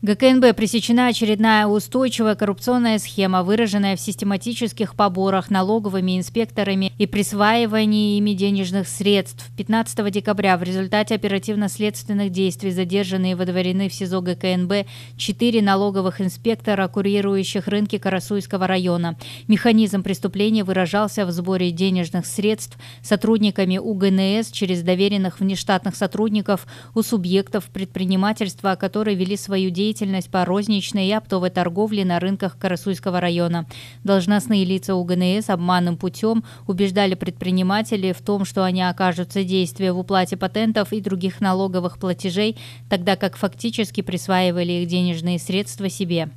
ГКНБ пресечена очередная устойчивая коррупционная схема, выраженная в систематических поборах налоговыми инспекторами и присваивании ими денежных средств. 15 декабря в результате оперативно-следственных действий задержаны и водворены в СИЗО ГКНБ четыре налоговых инспектора, курирующих рынки Карасуйского района. Механизм преступления выражался в сборе денежных средств сотрудниками УГНС через доверенных внештатных сотрудников у субъектов предпринимательства, которые вели свою деятельность деятельность по розничной и оптовой торговле на рынках Карасуйского района. Должностные лица УГНС обманным путем убеждали предпринимателей в том, что они окажутся действия в уплате патентов и других налоговых платежей, тогда как фактически присваивали их денежные средства себе.